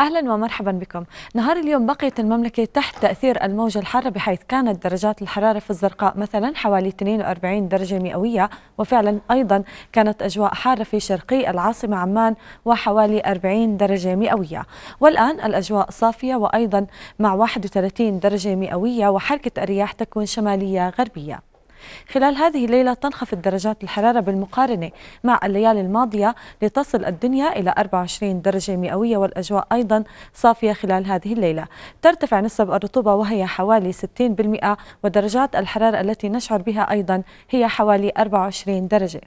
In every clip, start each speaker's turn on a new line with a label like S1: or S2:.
S1: أهلا ومرحبا بكم نهار اليوم بقيت المملكة تحت تأثير الموجة الحارة بحيث كانت درجات الحرارة في الزرقاء مثلا حوالي 42 درجة مئوية وفعلا أيضا كانت أجواء حارة في شرقي العاصمة عمان وحوالي 40 درجة مئوية والآن الأجواء صافية وأيضا مع 31 درجة مئوية وحركة الرياح تكون شمالية غربية خلال هذه الليلة تنخفض درجات الحرارة بالمقارنة مع الليالي الماضية لتصل الدنيا إلى 24 درجة مئوية والأجواء أيضا صافية خلال هذه الليلة ترتفع نسب الرطوبة وهي حوالي 60% ودرجات الحرارة التي نشعر بها أيضا هي حوالي 24 درجة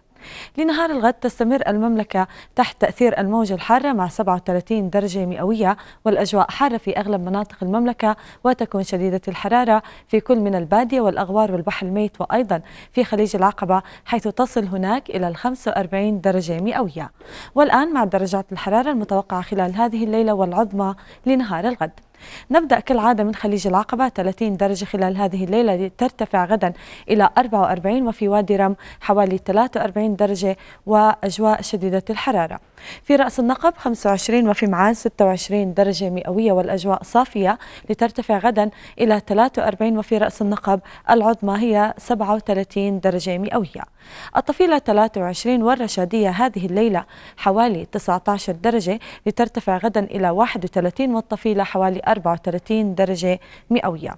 S1: لنهار الغد تستمر المملكة تحت تأثير الموجة الحارة مع 37 درجة مئوية والأجواء حارة في أغلب مناطق المملكة وتكون شديدة الحرارة في كل من البادية والأغوار والبحر الميت وأيضا في خليج العقبة حيث تصل هناك إلى ال 45 درجة مئوية والآن مع درجات الحرارة المتوقعة خلال هذه الليلة والعظمى لنهار الغد نبدأ كالعادة من خليج العقبة 30 درجة خلال هذه الليلة لترتفع غدا إلى 44 وفي وادي رم حوالي 43 درجة وأجواء شديدة الحرارة في رأس النقب 25 وفي معان 26 درجة مئوية والأجواء صافية لترتفع غدا إلى 43 وفي رأس النقب العظمى هي 37 درجة مئوية الطفيلة 23 والرشادية هذه الليلة حوالي 19 درجة لترتفع غدا إلى 31 والطفيلة حوالي 34 درجة مئوية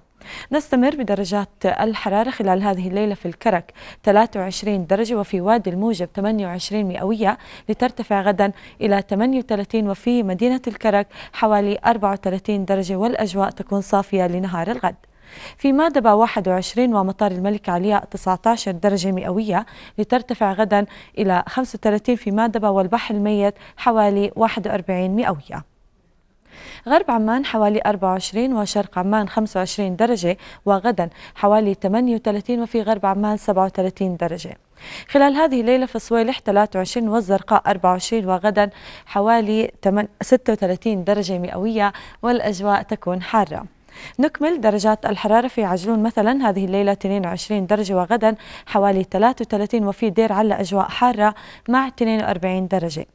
S1: نستمر بدرجات الحرارة خلال هذه الليلة في الكرك 23 درجة وفي وادي الموجب 28 مئوية لترتفع غدا إلى 38 وفي مدينة الكرك حوالي 34 درجة والأجواء تكون صافية لنهار الغد في مادبة 21 ومطار الملك علياء 19 درجة مئوية لترتفع غدا إلى 35 في مادبة والبحر الميت حوالي 41 مئوية غرب عمان حوالي 24 وشرق عمان 25 درجة وغدا حوالي 38 وفي غرب عمان 37 درجة خلال هذه الليلة في الصويلح 23 والزرقاء 24 وغدا حوالي 36 درجة مئوية والأجواء تكون حارة نكمل درجات الحرارة في عجلون مثلا هذه الليلة 22 درجة وغدا حوالي 33 وفي دير على أجواء حارة مع 42 درجة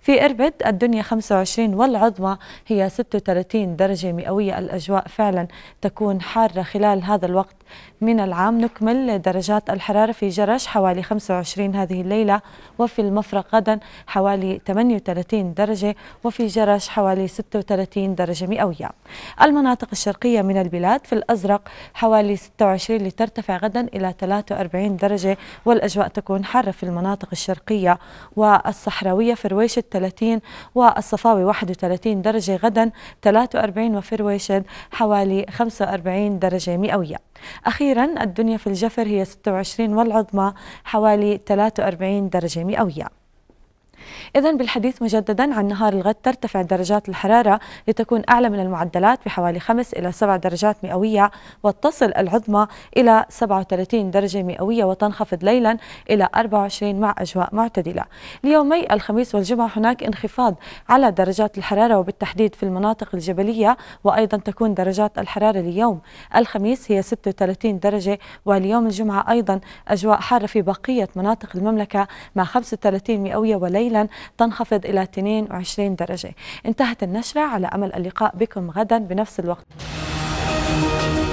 S1: في إربد الدنيا 25 والعظمى هي 36 درجة مئوية الأجواء فعلا تكون حارة خلال هذا الوقت من العام نكمل درجات الحرارة في جرش حوالي 25 هذه الليلة وفي المفرق غدا حوالي 38 درجة وفي جرش حوالي 36 درجة مئوية المناطق الشرقية من البلاد في الأزرق حوالي 26 لترتفع غدا إلى 43 درجة والأجواء تكون حارة في المناطق الشرقية والصحراوية في رويل فرويشد 30 والصفاوي 31 درجة غدا 43 وفرويشد حوالي 45 درجة مئوية أخيرا الدنيا في الجفر هي 26 والعظمى حوالي 43 درجة مئوية إذا بالحديث مجددا عن نهار الغد ترتفع درجات الحرارة لتكون أعلى من المعدلات بحوالي 5 إلى 7 درجات مئوية وتصل العظمى إلى 37 درجة مئوية وتنخفض ليلا إلى 24 مع أجواء معتدلة ليومي الخميس والجمعة هناك انخفاض على درجات الحرارة وبالتحديد في المناطق الجبلية وأيضا تكون درجات الحرارة اليوم الخميس هي 36 درجة واليوم الجمعة أيضا أجواء حارة في بقية مناطق المملكة مع 35 مئوية وليلا تنخفض إلى 22 درجة انتهت النشرة على أمل اللقاء بكم غدا بنفس الوقت